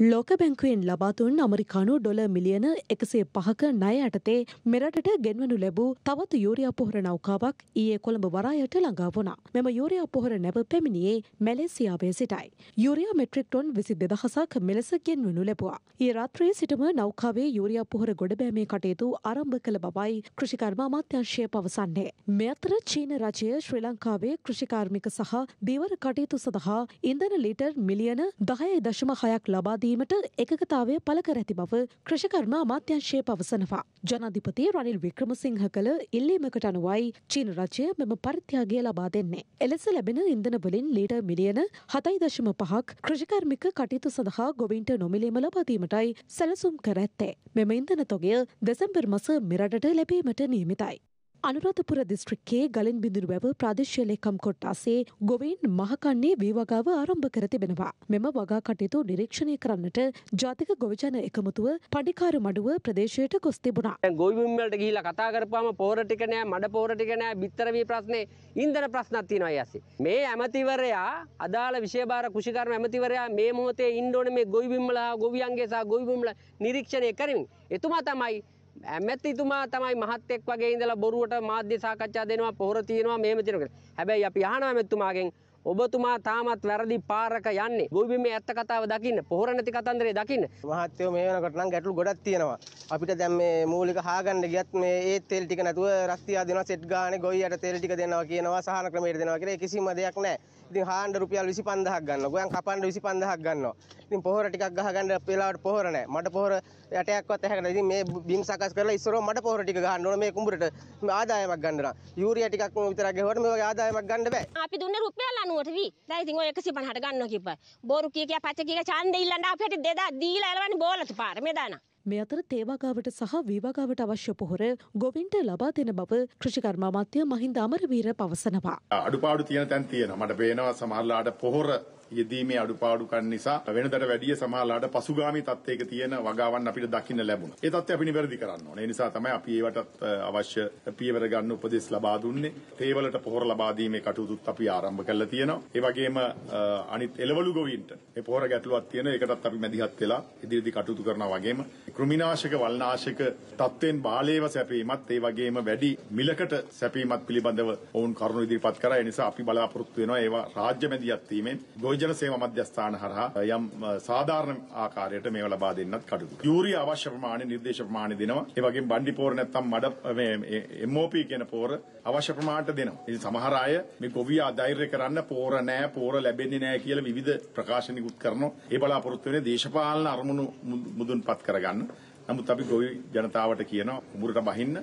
ලෝක බැංකුවෙන් ලබාතුන් අමරිකානු ඩොල මිලියන එකසේ පහක නය යටතේ මෙරටට ගෙන්වනු ලැබූ තවත් යෝරයා පොහොර නෞකාවක් ඒ කොළඹ වරායට ළඟා වුණා මෙම යෝරයා පොහොර නැව පැමිණියේ මැලේසියාවේ සිටයි. යුරයා මෙට්‍රික්ටොන් විසි දෙදහසක් මෙලෙස ගෙන්වනු ලැබවා. ඒ රාත්‍රයේ සිටම නෞකාවේ යෝරයා පොහොර ගොඩබෑමේ කටයුතු ආරම්භ කළ බවයි කෘෂිකර්ම අමාත්‍යංශය පවසන්නේ. මෙ අතර චීන රජය ශ්‍රී ලංකාවේ කෘෂිකාර්මික සහ දීවර කටයුතු සඳහා ඉන්ධන ලීටර් මිලියන දහය දශම හයක් ලබාදී දීමට එකකතාවය පළ කර ඇති බව ක්‍රෂකර්ම අමාත්‍යංශය පවසනවා. ජනාධිපති රනිල් වික්‍රමසිංහ කළ ඉල්ලීමකට අනුවයි චීන රජය මෙම පරිත්‍යාගය ලබා දෙන්නේ. එලෙස ලැබෙන ඉන්ධන වලින් ලීටර් මිලියන හතයි දශම පහක් ක්‍රෂිකර්මික කටයුතු සඳහා ගොවින්ට නොමිලීම ලබාදීමටයි සැලසුම් කර ඇත්තේ. මෙම ඉන්ධන තොගය දෙසැම්බර් මස මෙරටට ලැබීමට නියමිතයි. අනුරාධපුර දිස්ත්‍රික්කයේ ගලින් බිඳුරු වැව ප්‍රාදේශීය ලේකම් කොට්ටාසේ ගොවීන් මහකන්නේ වී වගාව ආරම්භ කර තිබෙනවා. මෙම වගා කටයුතු නිරීක්ෂණය කරන්නට ජාතික ගොවිජන එකමුතුව පඩිකාරු මඩුව ප්‍රදේශයට ගොස් තිබුණා. දැන් ගොවිබිම් වලට ගිහිලා කතා කරපුවාම පෝර ටික නෑ, මඩ පෝර ටික නෑ, බිත්තර වී ප්‍රශ්නේ, ඉන්ධන ප්‍රශ්නක් තියෙනවා අයියාසේ. මේ ඇමතිවරයා අදාළ විශේෂ කෘෂිකර්ම ඇමතිවරයා මේ මොහොතේ ඉන්න ඕනේ මේ ගොවිබිම් වල ගොවියන්ගේ සහ ගොවිබිම් වල නිරීක්ෂණය කරමින් එතුමා තමයි ඇමැතිතුමා තමයි මහත්තෙක් වගේ ඉඳලා බොරුවට මාධ්‍ය සාකච්ඡා දෙනවා පොහොර තියෙනවා මෙහෙම තියෙනවා කියලා. හැබැයි අපි අහනවා ඇමැතිතුමාගෙන් ඔබතුමා තාමත් වැරදි පාරක යන්නේ. ගොවිබිමේ ඇත්ත කතාව දකින්න, පොහොර නැති කතන්දරේ දකින්න. මහත්තයෝ මේ වෙනකොට නම් ගැටලු ගොඩක් තියෙනවා. අපිට දැන් මේ මූලික හාගන්න ගියත් මේ ඒ තෙල් ටික නැතුව රස්තියා දෙනවා සෙට් ගානේ ගොයියට තෙල් ටික දෙනවා කියනවා සහන ක්‍රමයට දෙනවා කියලා ඒ කිසිම දෙයක් නැහැ. ඉතින් හාන්ඩ රුපියල් 25000ක් ගන්නවා. ගොයන් කපන්න 25000ක් ගන්නවා. ඉතින් පොහොර ටිකක් ගහගන්න වෙලාවට පොහොර නැහැ. මඩ පොහොර යටයක්වත් ඇහැකට. ඉතින් මේ බිම් සකස් කරලා ඉස්සරව මඩ පොහොර ටික ගහන්න ඕන මේ කුඹරට ආදායමක් ගන්නවා. යූරියා ටිකක් විතරක් ගෙවුවට මේ වගේ ආදායමක් ගන්න බෑ. අපි දුන්නේ රුපියල් 90 ඔටවි දැයිතින් ඔය එකසි පනහට ගන්න කිප බොරු කිය කිය පච්ච කිය ඡන්දෙ ඉල්ලන්න අපිට දෙදා දීලා එලවන්නේ බෝලතු පාර මෙදානා මේ අතර තේවාගාවට සහ වීවාගාවට අවශ්‍ය පොහොර ගොවින්ට ලබා දෙන බව කෘෂිකර්ම අමාත්‍ය මහින්ද අමරවීර පවසනවා. අඩුපාඩු තියෙන තැන් තියෙනවා. මට පේනවා සමහරලාට පොහොර යෙදීමේ අඩුපාඩුකන් නිසා වෙනදට වැඩිය සමහරලාට පසුගාමී තත්ත්වයක තියෙන වගාවන් අපිට දකින්න ලැබුණා. ඒ තත්ත්වය අපි නිවැරදි කරන්න ඕනේ. ඒ නිසා තමයි අපි ඒවටත් අවශ්‍ය පියවර ගන්න උපදෙස් ලබා දුන්නේ. තේවලට පොහොර ලබා දීමේ කටයුතුත් අපි ආරම්භ කළා තියෙනවා. ඒ වගේම අනිත් එළවලු ගොවීන්ට මේ පොහොර ගැටලුවක් තියෙන එකටත් අපි මැදිහත් වෙලා ඉදිරිදී කටයුතු කරනවා වගේම කෘමිනාශක වල්නාශක තත්ත්වෙන් බාලේව සැපීමත් ඒ වගේම වැඩි මිලකට සැපීමත් පිළිබඳව ඔවුන් කරුණු ඉදිරිපත් කරා. ඒ නිසා අපි බලාපොරොත්තු වෙනවා ඒවා රාජ්‍ය මැදිහත් වීමෙන් ගොවිජන සේවා මධ්‍යස්ථාන හරහා යම් සාධාරණ ආකාරයට මේවා ලබා දෙන්නත් කටයුතු. යූරියා අවශ්‍ය ප්‍රමාණය නිර්දේශ ප්‍රමාණය දෙනවා. ඒ වගේම බණ්ඩි පෝර නැත්තම් මඩ මේ MOP කියන පෝර අවශ්‍ය ප්‍රමාණයට දෙනවා. ඉතින් සමහර අය මේ ගොවියා ධෛර්ය කරන්න පෝර නෑ පෝර ලැබෙන්නේ නෑ කියලා විවිධ ප්‍රකාශනිකුත් කරනවා. ඒ බලාපොරොත්තු වෙන්නේ දේශපාලන අරමුණු මුදුන්පත් කරගන්න. නමුත් අපි ගොවි ජනතාවට කියනවා කුඹුරට බහින්න